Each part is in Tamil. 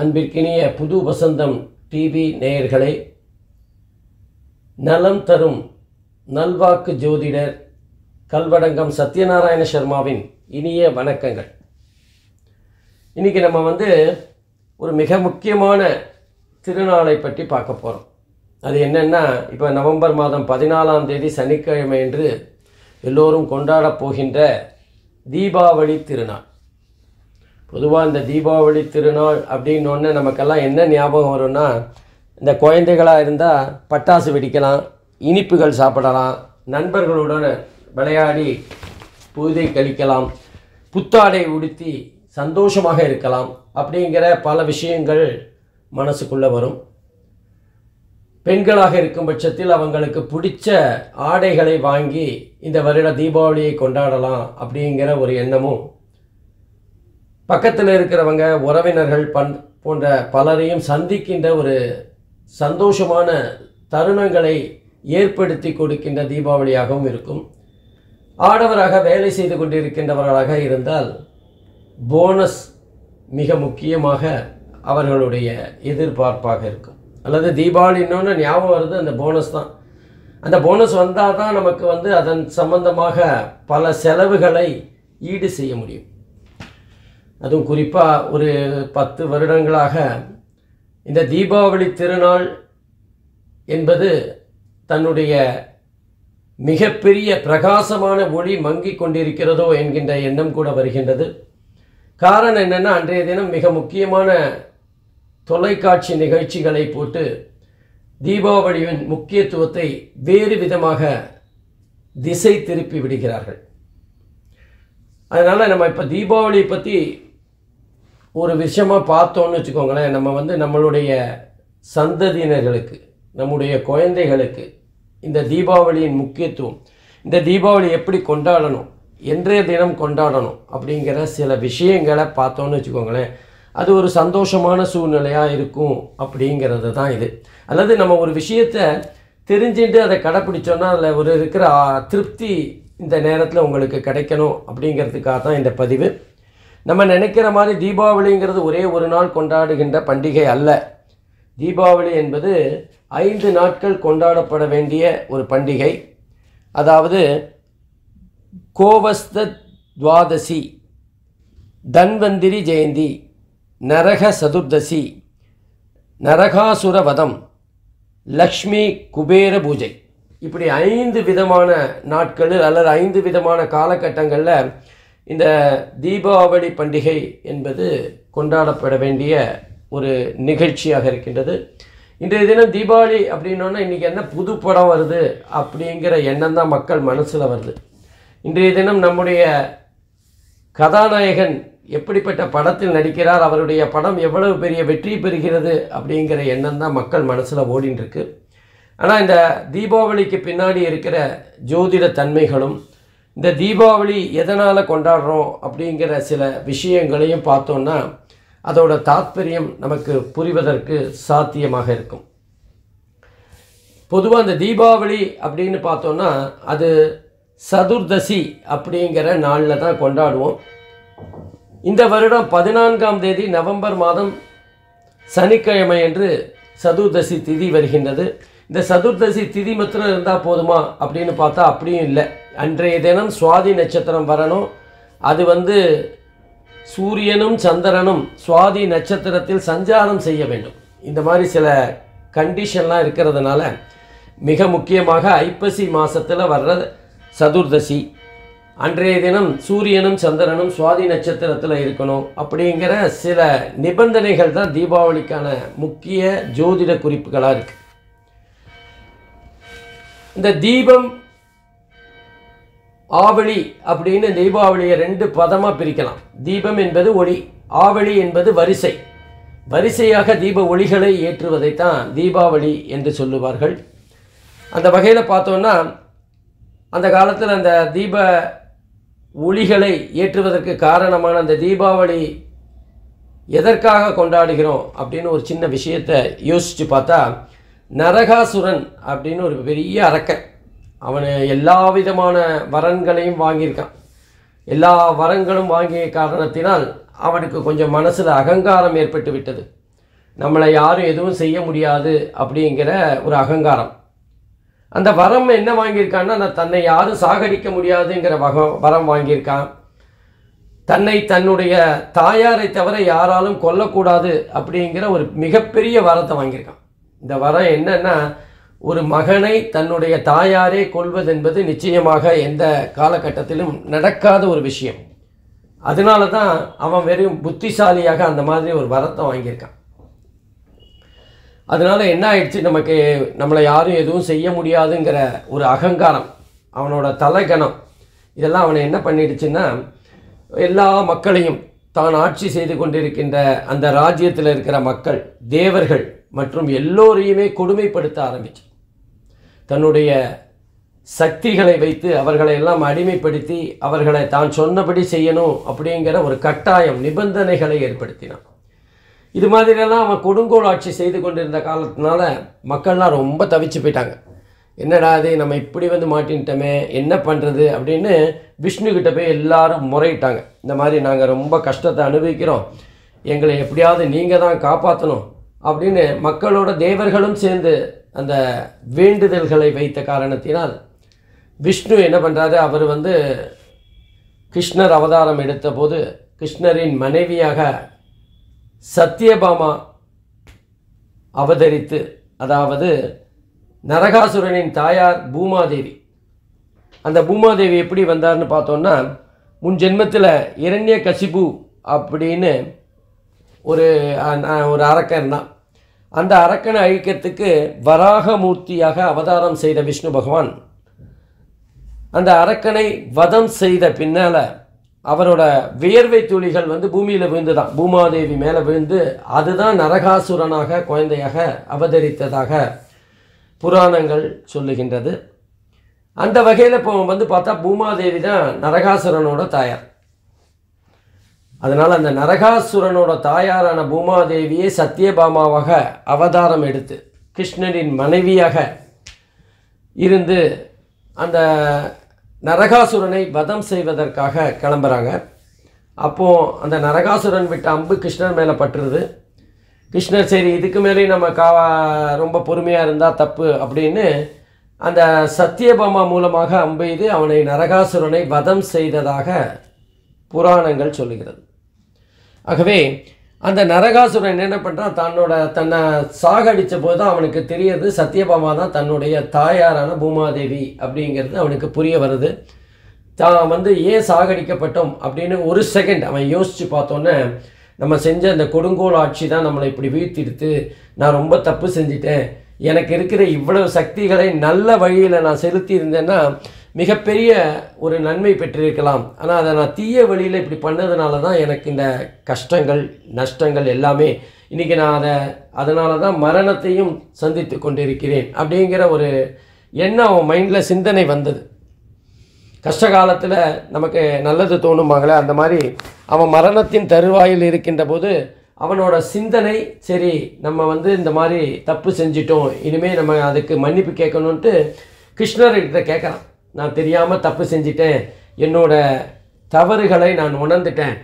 அன்பிற்கினிய புது வசந்தம் டிவி நேயர்களே நலம் தரும் நல்வாக்கு ஜோதிடர் கல்வடங்கம் சத்யநாராயண சர்மாவின் இனிய வணக்கங்கள் இன்றைக்கி நம்ம வந்து ஒரு மிக முக்கியமான திருநாளை பற்றி பார்க்க போகிறோம் அது என்னென்னா இப்போ நவம்பர் மாதம் பதினாலாம் தேதி சனிக்கிழமை என்று எல்லோரும் கொண்டாடப் போகின்ற தீபாவளி திருநாள் பொதுவாக இந்த தீபாவளி திருநாள் அப்படின்னு ஒன்று நமக்கெல்லாம் என்ன ஞாபகம் வரும்னா இந்த குழந்தைகளாக இருந்தால் பட்டாசு வெடிக்கலாம் இனிப்புகள் சாப்பிடலாம் நண்பர்களுடன் விளையாடி பொழுதை கழிக்கலாம் புத்தாடை உடுத்தி சந்தோஷமாக இருக்கலாம் அப்படிங்கிற பல விஷயங்கள் மனசுக்குள்ளே வரும் பெண்களாக இருக்கும் பட்சத்தில் அவங்களுக்கு பிடிச்ச ஆடைகளை வாங்கி இந்த வருட தீபாவளியை கொண்டாடலாம் அப்படிங்கிற ஒரு எண்ணமும் பக்கத்தில் இருக்கிறவங்க உறவினர்கள் பண் போன்ற பலரையும் சந்திக்கின்ற ஒரு சந்தோஷமான தருணங்களை ஏற்படுத்தி கொடுக்கின்ற தீபாவளியாகவும் இருக்கும் ஆடவராக வேலை செய்து கொண்டிருக்கின்றவர்களாக இருந்தால் போனஸ் மிக முக்கியமாக அவர்களுடைய எதிர்பார்ப்பாக இருக்கும் அல்லது இன்னொன்று ஞாபகம் வருது அந்த போனஸ் தான் அந்த போனஸ் வந்தால் தான் நமக்கு வந்து அதன் சம்பந்தமாக பல செலவுகளை ஈடு செய்ய முடியும் அதுவும் குறிப்பாக ஒரு பத்து வருடங்களாக இந்த தீபாவளி திருநாள் என்பது தன்னுடைய மிகப்பெரிய பிரகாசமான ஒளி மங்கி கொண்டிருக்கிறதோ என்கின்ற எண்ணம் கூட வருகின்றது காரணம் என்னென்னா அன்றைய தினம் மிக முக்கியமான தொலைக்காட்சி நிகழ்ச்சிகளை போட்டு தீபாவளியின் முக்கியத்துவத்தை வேறு விதமாக திசை திருப்பி விடுகிறார்கள் அதனால் நம்ம இப்போ தீபாவளியை பற்றி ஒரு விஷயமாக பார்த்தோன்னு வச்சுக்கோங்களேன் நம்ம வந்து நம்மளுடைய சந்ததியினர்களுக்கு நம்முடைய குழந்தைகளுக்கு இந்த தீபாவளியின் முக்கியத்துவம் இந்த தீபாவளி எப்படி கொண்டாடணும் என்றைய தினம் கொண்டாடணும் அப்படிங்கிற சில விஷயங்களை பார்த்தோன்னு வச்சுக்கோங்களேன் அது ஒரு சந்தோஷமான சூழ்நிலையாக இருக்கும் அப்படிங்கிறது தான் இது அல்லது நம்ம ஒரு விஷயத்தை தெரிஞ்சுட்டு அதை கடைப்பிடிச்சோன்னா அதில் ஒரு இருக்கிற திருப்தி இந்த நேரத்தில் உங்களுக்கு கிடைக்கணும் அப்படிங்கிறதுக்காக தான் இந்த பதிவு நம்ம நினைக்கிற மாதிரி தீபாவளிங்கிறது ஒரே ஒரு நாள் கொண்டாடுகின்ற பண்டிகை அல்ல தீபாவளி என்பது ஐந்து நாட்கள் கொண்டாடப்பட வேண்டிய ஒரு பண்டிகை அதாவது கோவஸ்த துவாதசி தன்வந்திரி ஜெயந்தி நரக சதுர்தசி நரகாசுரவதம் லக்ஷ்மி குபேர பூஜை இப்படி ஐந்து விதமான நாட்களில் அல்லது ஐந்து விதமான காலகட்டங்களில் இந்த தீபாவளி பண்டிகை என்பது கொண்டாடப்பட வேண்டிய ஒரு நிகழ்ச்சியாக இருக்கின்றது இன்றைய தினம் தீபாவளி அப்படின்னோன்னா இன்றைக்கி என்ன புது படம் வருது அப்படிங்கிற எண்ணம் தான் மக்கள் மனசில் வருது இன்றைய தினம் நம்முடைய கதாநாயகன் எப்படிப்பட்ட படத்தில் நடிக்கிறார் அவருடைய படம் எவ்வளவு பெரிய வெற்றி பெறுகிறது அப்படிங்கிற எண்ணம் தான் மக்கள் மனசில் ஓடின்னு இருக்கு ஆனால் இந்த தீபாவளிக்கு பின்னாடி இருக்கிற ஜோதிட தன்மைகளும் இந்த தீபாவளி எதனால் கொண்டாடுறோம் அப்படிங்கிற சில விஷயங்களையும் பார்த்தோன்னா அதோட தாத்பரியம் நமக்கு புரிவதற்கு சாத்தியமாக இருக்கும் பொதுவாக அந்த தீபாவளி அப்படின்னு பார்த்தோன்னா அது சதுர்தசி அப்படிங்கிற நாளில் தான் கொண்டாடுவோம் இந்த வருடம் பதினான்காம் தேதி நவம்பர் மாதம் சனிக்கிழமை என்று சதுர்தசி திதி வருகின்றது இந்த சதுர்தசி திதி மத்திரம் இருந்தால் போதுமா அப்படின்னு பார்த்தா அப்படியும் இல்லை அன்றைய தினம் சுவாதி நட்சத்திரம் வரணும் அது வந்து சூரியனும் சந்திரனும் சுவாதி நட்சத்திரத்தில் சஞ்சாரம் செய்ய வேண்டும் இந்த மாதிரி சில கண்டிஷன்லாம் இருக்கிறதுனால மிக முக்கியமாக ஐப்பசி மாதத்தில் வர்ற சதுர்தசி அன்றைய தினம் சூரியனும் சந்திரனும் சுவாதி நட்சத்திரத்தில் இருக்கணும் அப்படிங்கிற சில நிபந்தனைகள் தான் தீபாவளிக்கான முக்கிய ஜோதிட குறிப்புகளாக இருக்குது இந்த தீபம் ஆவளி அப்படின்னு தீபாவளியை ரெண்டு பதமாக பிரிக்கலாம் தீபம் என்பது ஒளி ஆவளி என்பது வரிசை வரிசையாக தீப ஒளிகளை ஏற்றுவதை தான் தீபாவளி என்று சொல்லுவார்கள் அந்த வகையில் பார்த்தோன்னா அந்த காலத்தில் அந்த தீப ஒளிகளை ஏற்றுவதற்கு காரணமான அந்த தீபாவளி எதற்காக கொண்டாடுகிறோம் அப்படின்னு ஒரு சின்ன விஷயத்தை யோசித்து பார்த்தா நரகாசுரன் அப்படின்னு ஒரு பெரிய அரக்கன் அவன் எல்லா விதமான வரன்களையும் வாங்கியிருக்கான் எல்லா வரங்களும் வாங்கிய காரணத்தினால் அவனுக்கு கொஞ்சம் மனசில் அகங்காரம் ஏற்பட்டு விட்டது நம்மளை யாரும் எதுவும் செய்ய முடியாது அப்படிங்கிற ஒரு அகங்காரம் அந்த வரம் என்ன வாங்கியிருக்கான்னா நான் தன்னை யாரும் சாகடிக்க முடியாதுங்கிற வகம் வரம் வாங்கியிருக்கான் தன்னை தன்னுடைய தாயாரை தவிர யாராலும் கொல்லக்கூடாது அப்படிங்கிற ஒரு மிகப்பெரிய வரத்தை வாங்கியிருக்கான் இந்த வரம் என்னன்னா ஒரு மகனை தன்னுடைய தாயாரே கொள்வதென்பது நிச்சயமாக எந்த காலகட்டத்திலும் நடக்காத ஒரு விஷயம் அதனால தான் அவன் வெறும் புத்திசாலியாக அந்த மாதிரி ஒரு வரத்தை வாங்கியிருக்கான் அதனால என்ன ஆயிடுச்சு நமக்கு நம்மளை யாரும் எதுவும் செய்ய முடியாதுங்கிற ஒரு அகங்காரம் அவனோட தலைகணம் இதெல்லாம் அவனை என்ன பண்ணிடுச்சுன்னா எல்லா மக்களையும் தான் ஆட்சி செய்து கொண்டிருக்கின்ற அந்த ராஜ்யத்தில் இருக்கிற மக்கள் தேவர்கள் மற்றும் எல்லோரையுமே கொடுமைப்படுத்த ஆரம்பிச்சு தன்னுடைய சக்திகளை வைத்து அவர்களை எல்லாம் அடிமைப்படுத்தி அவர்களை தான் சொன்னபடி செய்யணும் அப்படிங்கிற ஒரு கட்டாயம் நிபந்தனைகளை ஏற்படுத்தினான் இது மாதிரியெல்லாம் அவன் கொடுங்கோல் ஆட்சி செய்து கொண்டிருந்த காலத்தினால மக்கள்லாம் ரொம்ப தவிச்சு போயிட்டாங்க என்னடா அது நம்ம இப்படி வந்து மாட்டின்ட்டோமே என்ன பண்ணுறது அப்படின்னு விஷ்ணுக்கிட்ட போய் எல்லாரும் முறையிட்டாங்க இந்த மாதிரி நாங்கள் ரொம்ப கஷ்டத்தை அனுபவிக்கிறோம் எங்களை எப்படியாவது நீங்கள் தான் காப்பாற்றணும் அப்படின்னு மக்களோட தேவர்களும் சேர்ந்து அந்த வேண்டுதல்களை வைத்த காரணத்தினால் விஷ்ணு என்ன பண்ணுறாரு அவர் வந்து கிருஷ்ணர் அவதாரம் எடுத்தபோது கிருஷ்ணரின் மனைவியாக சத்யபாமா அவதரித்து அதாவது நரகாசுரனின் தாயார் பூமாதேவி அந்த பூமாதேவி எப்படி வந்தார்னு பார்த்தோன்னா முன் ஜென்மத்தில் இரண்ய கசிபு அப்படின்னு ஒரு ஒரு அரக்கன் தான் அந்த அரக்கனை அழிக்கிறதுக்கு வராகமூர்த்தியாக அவதாரம் செய்த விஷ்ணு பகவான் அந்த அரக்கனை வதம் செய்த பின்னால் அவரோட வியர்வை துளிகள் வந்து பூமியில் விழுந்து தான் பூமாதேவி மேலே விழுந்து அதுதான் நரகாசுரனாக குழந்தையாக அவதரித்ததாக புராணங்கள் சொல்லுகின்றது அந்த வகையில் இப்போ வந்து பார்த்தா பூமாதேவி தான் நரகாசுரனோட தாயார் அதனால் அந்த நரகாசுரனோட தாயாரான பூமாதேவியை சத்யபாமாவாக அவதாரம் எடுத்து கிருஷ்ணனின் மனைவியாக இருந்து அந்த நரகாசுரனை வதம் செய்வதற்காக கிளம்புறாங்க அப்போது அந்த நரகாசுரன் விட்ட அம்பு கிருஷ்ணன் மேலே பட்டுருது கிருஷ்ணர் சரி இதுக்கு மேலே நம்ம கா ரொம்ப பொறுமையாக இருந்தால் தப்பு அப்படின்னு அந்த சத்தியபாமா மூலமாக அம்பெய்து அவனை நரகாசுரனை வதம் செய்ததாக புராணங்கள் சொல்லுகிறது ஆகவே அந்த நரகாசுரன் என்ன பண்ணுறான் தன்னோட தன்னை சாகடித்த போது தான் அவனுக்கு தெரியறது சத்யபாமா தான் தன்னுடைய தாயாரான பூமாதேவி அப்படிங்கிறது அவனுக்கு புரிய வருது தான் வந்து ஏன் சாகடிக்கப்பட்டோம் அப்படின்னு ஒரு செகண்ட் அவன் யோசித்து பார்த்தோன்னே நம்ம செஞ்ச அந்த கொடுங்கோல் ஆட்சி தான் நம்மளை இப்படி வீழ்த்திடுத்து நான் ரொம்ப தப்பு செஞ்சிட்டேன் எனக்கு இருக்கிற இவ்வளவு சக்திகளை நல்ல வழியில் நான் செலுத்தி இருந்தேன்னா மிகப்பெரிய ஒரு நன்மை பெற்றிருக்கலாம் ஆனால் அதை நான் தீய வழியில் இப்படி பண்ணதுனால தான் எனக்கு இந்த கஷ்டங்கள் நஷ்டங்கள் எல்லாமே இன்றைக்கி நான் அதை அதனால தான் மரணத்தையும் சந்தித்து கொண்டிருக்கிறேன் அப்படிங்கிற ஒரு எண்ணம் அவன் மைண்டில் சிந்தனை வந்தது கஷ்ட காலத்தில் நமக்கு நல்லது தோணுமாங்களே அந்த மாதிரி அவன் மரணத்தின் தருவாயில் இருக்கின்ற போது அவனோட சிந்தனை சரி நம்ம வந்து இந்த மாதிரி தப்பு செஞ்சிட்டோம் இனிமேல் நம்ம அதுக்கு மன்னிப்பு கேட்கணுன்ட்டு கிருஷ்ணர்கிட்ட கேட்குறான் நான் தெரியாமல் தப்பு செஞ்சிட்டேன் என்னோட தவறுகளை நான் உணர்ந்துட்டேன்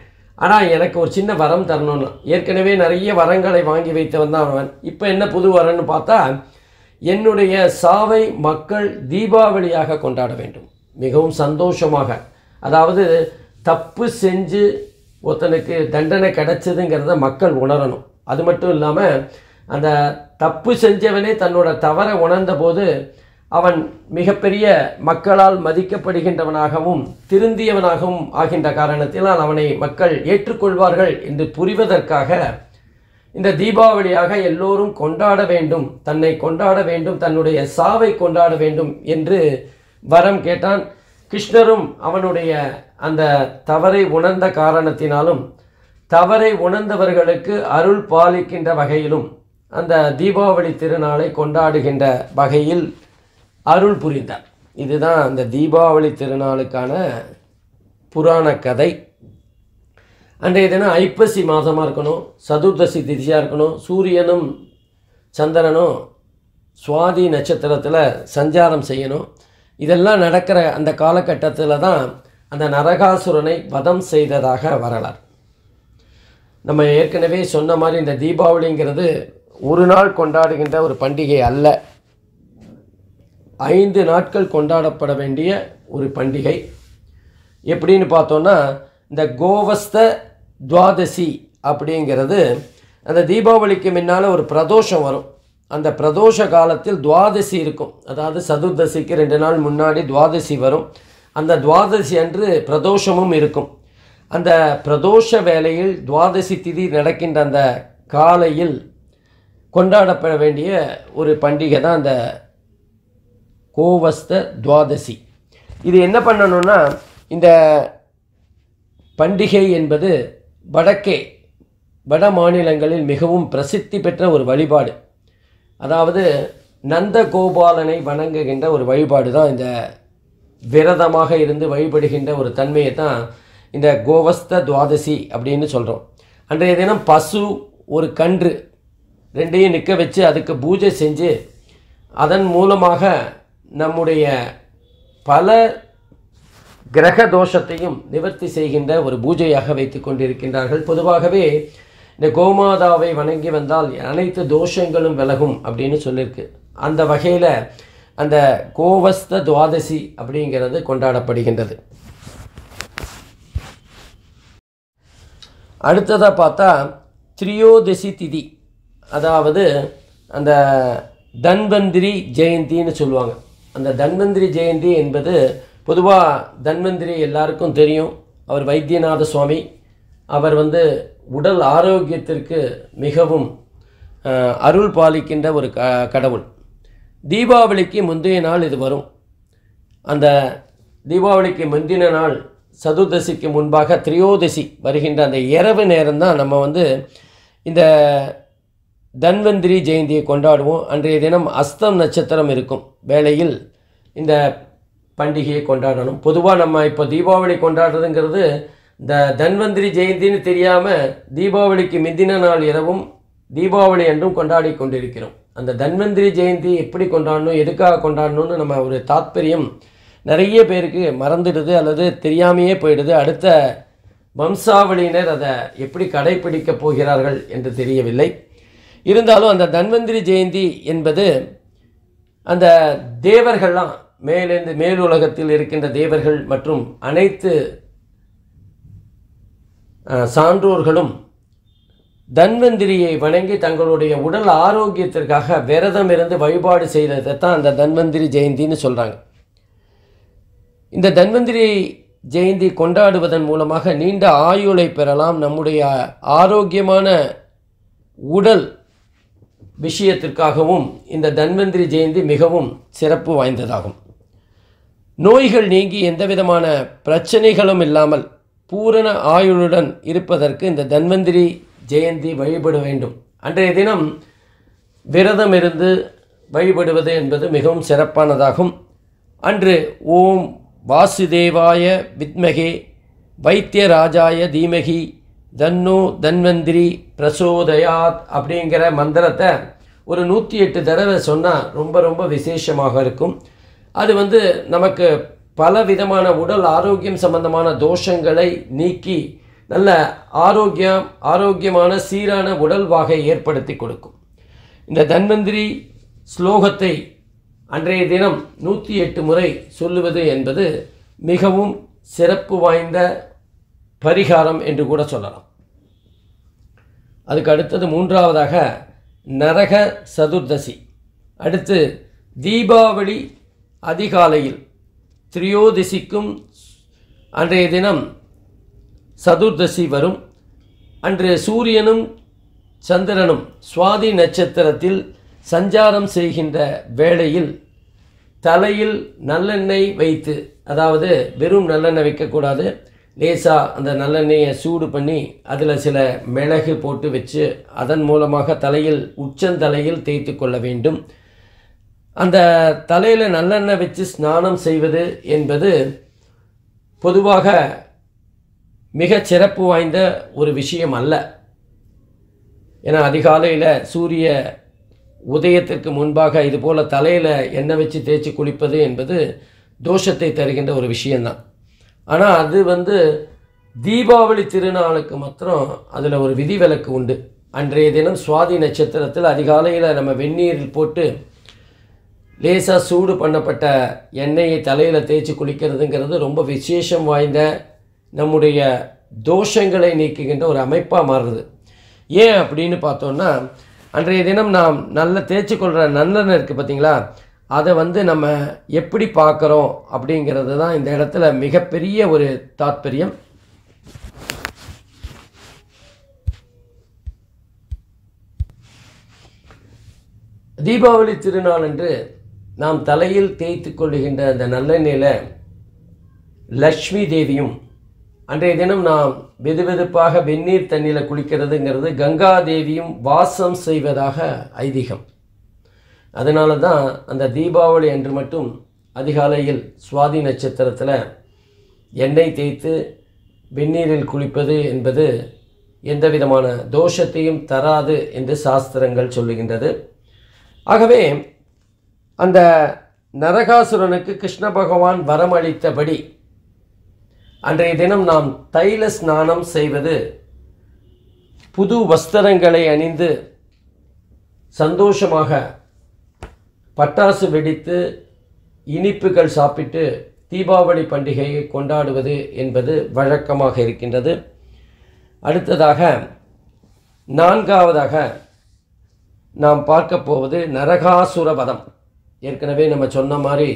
ஆனால் எனக்கு ஒரு சின்ன வரம் தரணும்னு ஏற்கனவே நிறைய வரங்களை வாங்கி வைத்து வந்தான் அவன் இப்போ என்ன புது வரன்னு பார்த்தா என்னுடைய சாவை மக்கள் தீபாவளியாக கொண்டாட வேண்டும் மிகவும் சந்தோஷமாக அதாவது தப்பு செஞ்சு ஒருத்தனுக்கு தண்டனை கிடச்சிதுங்கிறத மக்கள் உணரணும் அது மட்டும் இல்லாமல் அந்த தப்பு செஞ்சவனே தன்னோட தவறை உணர்ந்த போது அவன் மிகப்பெரிய மக்களால் மதிக்கப்படுகின்றவனாகவும் திருந்தியவனாகவும் ஆகின்ற காரணத்தினால் அவனை மக்கள் ஏற்றுக்கொள்வார்கள் என்று புரிவதற்காக இந்த தீபாவளியாக எல்லோரும் கொண்டாட வேண்டும் தன்னை கொண்டாட வேண்டும் தன்னுடைய சாவை கொண்டாட வேண்டும் என்று வரம் கேட்டான் கிருஷ்ணரும் அவனுடைய அந்த தவறை உணர்ந்த காரணத்தினாலும் தவறை உணர்ந்தவர்களுக்கு அருள் பாலிக்கின்ற வகையிலும் அந்த தீபாவளி திருநாளை கொண்டாடுகின்ற வகையில் அருள் புரிந்தார் இதுதான் அந்த தீபாவளி திருநாளுக்கான புராண கதை அன்றைய தினம் ஐப்பசி மாதமாக இருக்கணும் சதுர்தசி திதியாக இருக்கணும் சூரியனும் சந்திரனும் சுவாதி நட்சத்திரத்தில் சஞ்சாரம் செய்யணும் இதெல்லாம் நடக்கிற அந்த காலகட்டத்தில் தான் அந்த நரகாசுரனை வதம் செய்ததாக வரலாறு நம்ம ஏற்கனவே சொன்ன மாதிரி இந்த தீபாவளிங்கிறது ஒரு நாள் கொண்டாடுகின்ற ஒரு பண்டிகை அல்ல ஐந்து நாட்கள் கொண்டாடப்பட வேண்டிய ஒரு பண்டிகை எப்படின்னு பார்த்தோன்னா இந்த கோவஸ்த துவாதசி அப்படிங்கிறது அந்த தீபாவளிக்கு முன்னால் ஒரு பிரதோஷம் வரும் அந்த பிரதோஷ காலத்தில் துவாதசி இருக்கும் அதாவது சதுர்தசிக்கு ரெண்டு நாள் முன்னாடி துவாதசி வரும் அந்த துவாதசி அன்று பிரதோஷமும் இருக்கும் அந்த பிரதோஷ வேலையில் துவாதசி திதி நடக்கின்ற அந்த காலையில் கொண்டாடப்பட வேண்டிய ஒரு பண்டிகை தான் அந்த கோவஸ்த துவாதசி இது என்ன பண்ணணும்னா இந்த பண்டிகை என்பது வடக்கே வட மாநிலங்களில் மிகவும் பிரசித்தி பெற்ற ஒரு வழிபாடு அதாவது நந்த கோபாலனை வணங்குகின்ற ஒரு வழிபாடு தான் இந்த விரதமாக இருந்து வழிபடுகின்ற ஒரு தன்மையை தான் இந்த கோவஸ்த துவாதசி அப்படின்னு சொல்கிறோம் அன்றைய தினம் பசு ஒரு கன்று ரெண்டையும் நிற்க வச்சு அதுக்கு பூஜை செஞ்சு அதன் மூலமாக நம்முடைய பல கிரக தோஷத்தையும் நிவர்த்தி செய்கின்ற ஒரு பூஜையாக வைத்து கொண்டிருக்கின்றார்கள் பொதுவாகவே இந்த கோமாதாவை வணங்கி வந்தால் அனைத்து தோஷங்களும் விலகும் அப்படின்னு சொல்லியிருக்கு அந்த வகையில் அந்த கோவஸ்த துவாதசி அப்படிங்கிறது கொண்டாடப்படுகின்றது அடுத்ததாக பார்த்தா திரியோதசி திதி அதாவது அந்த தன்வந்திரி ஜெயந்தின்னு சொல்லுவாங்க அந்த தன்வந்திரி ஜெயந்தி என்பது பொதுவாக தன்வந்திரி எல்லாருக்கும் தெரியும் அவர் வைத்தியநாத சுவாமி அவர் வந்து உடல் ஆரோக்கியத்திற்கு மிகவும் அருள் பாலிக்கின்ற ஒரு க கடவுள் தீபாவளிக்கு முந்தைய நாள் இது வரும் அந்த தீபாவளிக்கு முந்தின நாள் சதுர்தசிக்கு முன்பாக திரியோதசி வருகின்ற அந்த இரவு நேரம்தான் நம்ம வந்து இந்த தன்வந்திரி ஜெயந்தியை கொண்டாடுவோம் அன்றைய தினம் அஸ்தம் நட்சத்திரம் இருக்கும் வேளையில் இந்த பண்டிகையை கொண்டாடணும் பொதுவாக நம்ம இப்போ தீபாவளி கொண்டாடுறதுங்கிறது இந்த தன்வந்திரி ஜெயந்தின்னு தெரியாமல் தீபாவளிக்கு முந்தின நாள் இரவும் தீபாவளி என்றும் கொண்டாடி கொண்டிருக்கிறோம் அந்த தன்வந்திரி ஜெயந்தி எப்படி கொண்டாடணும் எதுக்காக கொண்டாடணும்னு நம்ம ஒரு தாத்பரியம் நிறைய பேருக்கு மறந்துடுது அல்லது தெரியாமையே போயிடுது அடுத்த வம்சாவளியினர் அதை எப்படி கடைபிடிக்கப் போகிறார்கள் என்று தெரியவில்லை இருந்தாலும் அந்த தன்வந்திரி ஜெயந்தி என்பது அந்த தேவர்கள்லாம் மேலேந்து மேலுலகத்தில் இருக்கின்ற தேவர்கள் மற்றும் அனைத்து சான்றோர்களும் தன்வந்திரியை வணங்கி தங்களுடைய உடல் ஆரோக்கியத்திற்காக விரதம் இருந்து வழிபாடு செய்ததை தான் அந்த தன்வந்திரி ஜெயந்தின்னு சொல்கிறாங்க இந்த தன்வந்திரி ஜெயந்தி கொண்டாடுவதன் மூலமாக நீண்ட ஆயுளை பெறலாம் நம்முடைய ஆரோக்கியமான உடல் விஷயத்திற்காகவும் இந்த தன்வந்திரி ஜெயந்தி மிகவும் சிறப்பு வாய்ந்ததாகும் நோய்கள் நீங்கி எந்தவிதமான பிரச்சனைகளும் இல்லாமல் பூரண ஆயுளுடன் இருப்பதற்கு இந்த தன்வந்திரி ஜெயந்தி வழிபட வேண்டும் அன்றைய தினம் விரதம் இருந்து வழிபடுவது என்பது மிகவும் சிறப்பானதாகும் அன்று ஓம் வாசுதேவாய வித்மகே வைத்தியராஜாய தீமகி தன்னு தன்வந்திரி பிரசோதயாத் அப்படிங்கிற மந்திரத்தை ஒரு நூற்றி எட்டு தடவை சொன்னால் ரொம்ப ரொம்ப விசேஷமாக இருக்கும் அது வந்து நமக்கு பல விதமான உடல் ஆரோக்கியம் சம்பந்தமான தோஷங்களை நீக்கி நல்ல ஆரோக்கியம் ஆரோக்கியமான சீரான உடல் வாகை ஏற்படுத்தி கொடுக்கும் இந்த தன்வந்திரி ஸ்லோகத்தை அன்றைய தினம் நூற்றி எட்டு முறை சொல்லுவது என்பது மிகவும் சிறப்பு வாய்ந்த பரிகாரம் என்று கூட சொல்லலாம் அதுக்கு அடுத்தது மூன்றாவதாக நரக சதுர்தசி அடுத்து தீபாவளி அதிகாலையில் திரியோதிசிக்கும் அன்றைய தினம் சதுர்தசி வரும் அன்று சூரியனும் சந்திரனும் சுவாதி நட்சத்திரத்தில் சஞ்சாரம் செய்கின்ற வேளையில் தலையில் நல்லெண்ணெய் வைத்து அதாவது வெறும் நல்லெண்ணெய் வைக்கக்கூடாது லேசாக அந்த நல்லெண்ணெயை சூடு பண்ணி அதில் சில மிளகு போட்டு வச்சு அதன் மூலமாக தலையில் உச்சந்தலையில் தேய்த்து கொள்ள வேண்டும் அந்த தலையில் நல்லெண்ணெய் வச்சு ஸ்நானம் செய்வது என்பது பொதுவாக மிக சிறப்பு வாய்ந்த ஒரு விஷயம் அல்ல ஏன்னா அதிகாலையில் சூரிய உதயத்திற்கு முன்பாக இதுபோல் தலையில் எண்ணெய் வச்சு தேய்ச்சி குளிப்பது என்பது தோஷத்தை தருகின்ற ஒரு விஷயந்தான் ஆனால் அது வந்து தீபாவளி திருநாளுக்கு மாத்திரம் அதில் ஒரு விதிவிலக்கு உண்டு அன்றைய தினம் சுவாதி நட்சத்திரத்தில் அதிகாலையில் நம்ம வெந்நீரில் போட்டு லேசாக சூடு பண்ணப்பட்ட எண்ணெயை தலையில் தேய்ச்சி குளிக்கிறதுங்கிறது ரொம்ப விசேஷம் வாய்ந்த நம்முடைய தோஷங்களை நீக்குகின்ற ஒரு அமைப்பாக மாறுது ஏன் அப்படின்னு பார்த்தோன்னா அன்றைய தினம் நாம் நல்லா தேய்ச்சி கொள்கிற நல்லெண்ணெய் இருக்குது பார்த்தீங்களா அதை வந்து நம்ம எப்படி பார்க்குறோம் அப்படிங்கிறது தான் இந்த இடத்துல மிகப்பெரிய ஒரு தாத்பரியம் தீபாவளி திருநாள் என்று நாம் தலையில் தேய்த்து கொள்ளுகின்ற அந்த நல்லெண்ணெயில் லக்ஷ்மி தேவியும் அன்றைய தினம் நாம் வெது வெதுப்பாக வெந்நீர் தண்ணியில் குளிக்கிறதுங்கிறது கங்கா தேவியும் வாசம் செய்வதாக ஐதீகம் அதனால தான் அந்த தீபாவளி அன்று மட்டும் அதிகாலையில் சுவாதி நட்சத்திரத்தில் எண்ணெய் தேய்த்து வெந்நீரில் குளிப்பது என்பது எந்த விதமான தோஷத்தையும் தராது என்று சாஸ்திரங்கள் சொல்லுகின்றது ஆகவே அந்த நரகாசுரனுக்கு கிருஷ்ண பகவான் வரம் அளித்தபடி அன்றைய தினம் நாம் தைல ஸ்நானம் செய்வது புது வஸ்திரங்களை அணிந்து சந்தோஷமாக பட்டாசு வெடித்து இனிப்புகள் சாப்பிட்டு தீபாவளி பண்டிகையை கொண்டாடுவது என்பது வழக்கமாக இருக்கின்றது அடுத்ததாக நான்காவதாக நாம் பார்க்க போவது நரகாசுர வதம் ஏற்கனவே நம்ம சொன்ன மாதிரி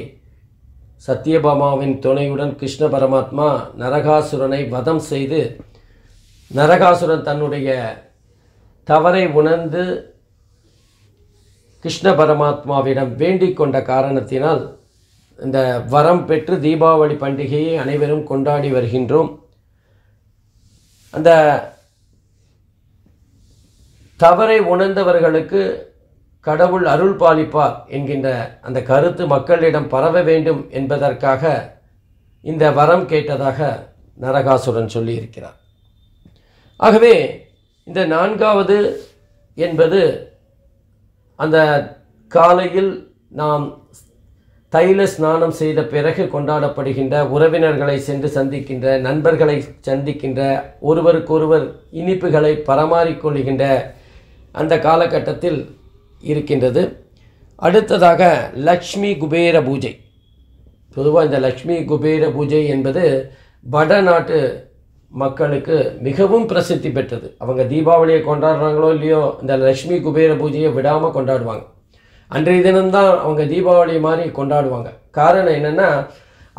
சத்யபாமாவின் துணையுடன் கிருஷ்ண பரமாத்மா நரகாசுரனை வதம் செய்து நரகாசுரன் தன்னுடைய தவறை உணர்ந்து கிருஷ்ண பரமாத்மாவிடம் வேண்டிக் கொண்ட காரணத்தினால் இந்த வரம் பெற்று தீபாவளி பண்டிகையை அனைவரும் கொண்டாடி வருகின்றோம் அந்த தவறை உணர்ந்தவர்களுக்கு கடவுள் அருள் பாலிப்பார் என்கின்ற அந்த கருத்து மக்களிடம் பரவ வேண்டும் என்பதற்காக இந்த வரம் கேட்டதாக நரகாசுரன் சொல்லியிருக்கிறார் ஆகவே இந்த நான்காவது என்பது அந்த காலையில் நாம் தைல ஸ்நானம் செய்த பிறகு கொண்டாடப்படுகின்ற உறவினர்களை சென்று சந்திக்கின்ற நண்பர்களை சந்திக்கின்ற ஒருவருக்கொருவர் இனிப்புகளை பரமாறிக்கொள்கின்ற அந்த காலகட்டத்தில் இருக்கின்றது அடுத்ததாக லக்ஷ்மி குபேர பூஜை பொதுவாக இந்த லக்ஷ்மி குபேர பூஜை என்பது வடநாட்டு மக்களுக்கு மிகவும் பிரசித்தி பெற்றது அவங்க தீபாவளியை கொண்டாடுறாங்களோ இல்லையோ இந்த லக்ஷ்மி குபேர பூஜையை விடாமல் கொண்டாடுவாங்க அன்றைய தினம்தான் அவங்க தீபாவளி மாதிரி கொண்டாடுவாங்க காரணம் என்னென்னா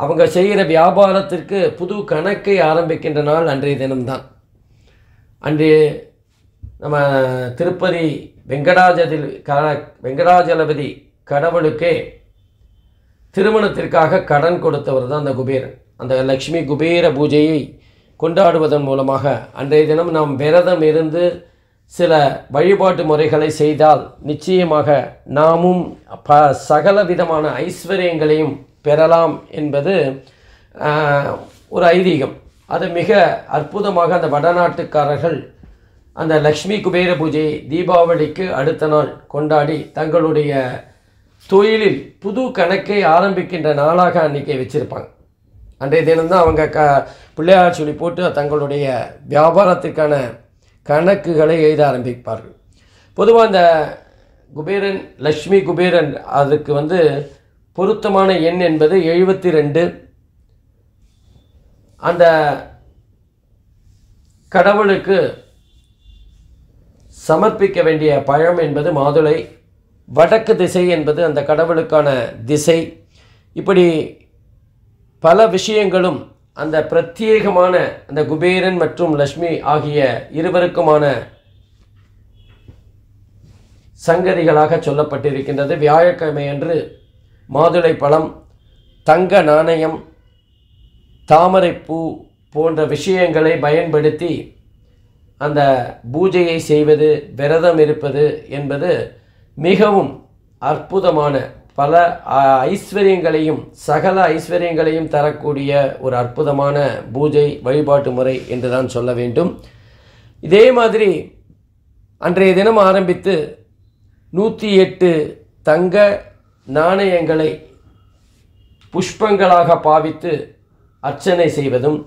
அவங்க செய்கிற வியாபாரத்திற்கு புது கணக்கை ஆரம்பிக்கின்ற நாள் அன்றைய தினம்தான் அன்று நம்ம திருப்பதி வெங்கடாஜதில் க வெங்கடாஜலபதி கடவுளுக்கே திருமணத்திற்காக கடன் கொடுத்தவர் தான் அந்த குபேரன் அந்த லக்ஷ்மி குபேர பூஜையை கொண்டாடுவதன் மூலமாக அன்றைய தினம் நாம் விரதம் இருந்து சில வழிபாட்டு முறைகளை செய்தால் நிச்சயமாக நாமும் ப சகல விதமான ஐஸ்வர்யங்களையும் பெறலாம் என்பது ஒரு ஐதீகம் அது மிக அற்புதமாக அந்த வடநாட்டுக்காரர்கள் அந்த லக்ஷ்மி குபேர பூஜை தீபாவளிக்கு அடுத்த நாள் கொண்டாடி தங்களுடைய தொழிலில் புது கணக்கை ஆரம்பிக்கின்ற நாளாக அன்றைக்கி வச்சுருப்பாங்க அன்றைய தினம்தான் அவங்க க பிள்ளையார் சொல்லி போட்டு தங்களுடைய வியாபாரத்திற்கான கணக்குகளை எழுத ஆரம்பிப்பார்கள் பொதுவாக அந்த குபேரன் லக்ஷ்மி குபேரன் அதுக்கு வந்து பொருத்தமான எண் என்பது எழுபத்தி ரெண்டு அந்த கடவுளுக்கு சமர்ப்பிக்க வேண்டிய பழம் என்பது மாதுளை வடக்கு திசை என்பது அந்த கடவுளுக்கான திசை இப்படி பல விஷயங்களும் அந்த பிரத்யேகமான அந்த குபேரன் மற்றும் லக்ஷ்மி ஆகிய இருவருக்குமான சங்கதிகளாக சொல்லப்பட்டிருக்கின்றது வியாழக்கிழமை அன்று மாதுளை பழம் தங்க நாணயம் தாமரைப்பூ போன்ற விஷயங்களை பயன்படுத்தி அந்த பூஜையை செய்வது விரதம் இருப்பது என்பது மிகவும் அற்புதமான பல ஐஸ்வர்யங்களையும் சகல ஐஸ்வர்யங்களையும் தரக்கூடிய ஒரு அற்புதமான பூஜை வழிபாட்டு முறை என்று தான் சொல்ல வேண்டும் இதே மாதிரி அன்றைய தினம் ஆரம்பித்து நூற்றி எட்டு தங்க நாணயங்களை புஷ்பங்களாக பாவித்து அர்ச்சனை செய்வதும்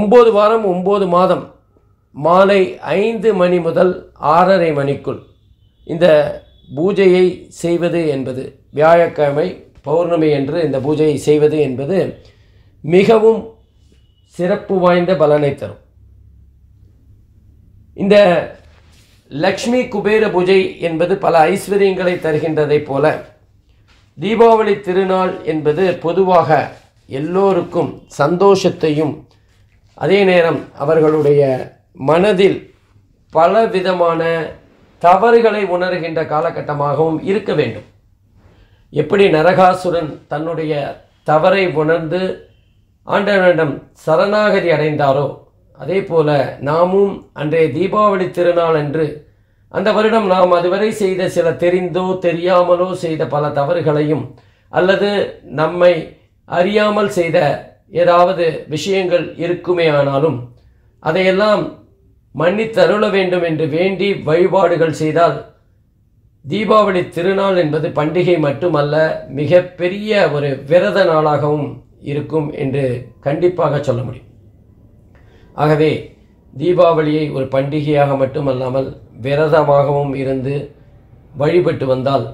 ஒம்பது வாரம் ஒம்பது மாதம் மாலை ஐந்து மணி முதல் ஆறரை மணிக்குள் இந்த பூஜையை செய்வது என்பது வியாழக்கிழமை பௌர்ணமி என்று இந்த பூஜையை செய்வது என்பது மிகவும் சிறப்பு வாய்ந்த பலனை தரும் இந்த லக்ஷ்மி குபேர பூஜை என்பது பல ஐஸ்வர்யங்களை தருகின்றதைப் போல தீபாவளி திருநாள் என்பது பொதுவாக எல்லோருக்கும் சந்தோஷத்தையும் அதே நேரம் அவர்களுடைய மனதில் பலவிதமான தவறுகளை உணர்கின்ற காலகட்டமாகவும் இருக்க வேண்டும் எப்படி நரகாசுரன் தன்னுடைய தவறை உணர்ந்து ஆண்டவனிடம் சரணாகதி அடைந்தாரோ அதே போல நாமும் அன்றைய தீபாவளி திருநாள் அன்று அந்த வருடம் நாம் அதுவரை செய்த சில தெரிந்தோ தெரியாமலோ செய்த பல தவறுகளையும் அல்லது நம்மை அறியாமல் செய்த ஏதாவது விஷயங்கள் இருக்குமே ஆனாலும் அதையெல்லாம் மன்னித்தருள வேண்டும் என்று வேண்டி வழிபாடுகள் செய்தால் தீபாவளி திருநாள் என்பது பண்டிகை மட்டுமல்ல மிகப்பெரிய ஒரு விரத நாளாகவும் இருக்கும் என்று கண்டிப்பாக சொல்ல முடியும் ஆகவே தீபாவளியை ஒரு பண்டிகையாக மட்டுமல்லாமல் விரதமாகவும் இருந்து வழிபட்டு வந்தால்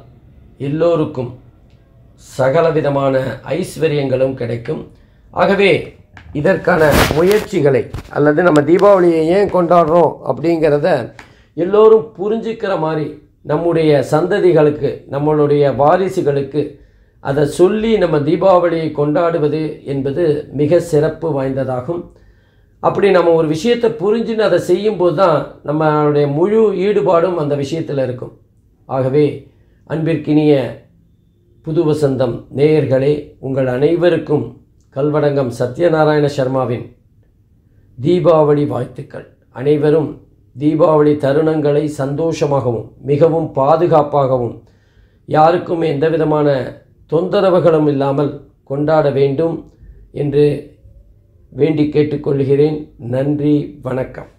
எல்லோருக்கும் சகலவிதமான ஐஸ்வர்யங்களும் கிடைக்கும் ஆகவே இதற்கான முயற்சிகளை அல்லது நம்ம தீபாவளியை ஏன் கொண்டாடுறோம் அப்படிங்கிறத எல்லோரும் புரிஞ்சிக்கிற மாதிரி நம்முடைய சந்ததிகளுக்கு நம்மளுடைய வாரிசுகளுக்கு அதை சொல்லி நம்ம தீபாவளியை கொண்டாடுவது என்பது மிக சிறப்பு வாய்ந்ததாகும் அப்படி நம்ம ஒரு விஷயத்தை புரிஞ்சுன்னு அதை செய்யும்போது தான் நம்மளுடைய முழு ஈடுபாடும் அந்த விஷயத்தில் இருக்கும் ஆகவே அன்பிற்கினிய புது வசந்தம் நேயர்களே உங்கள் அனைவருக்கும் கல்வடங்கம் சத்யநாராயண சர்மாவின் தீபாவளி வாழ்த்துக்கள் அனைவரும் தீபாவளி தருணங்களை சந்தோஷமாகவும் மிகவும் பாதுகாப்பாகவும் யாருக்கும் எந்தவிதமான தொந்தரவுகளும் இல்லாமல் கொண்டாட வேண்டும் என்று வேண்டி கேட்டுக்கொள்கிறேன் நன்றி வணக்கம்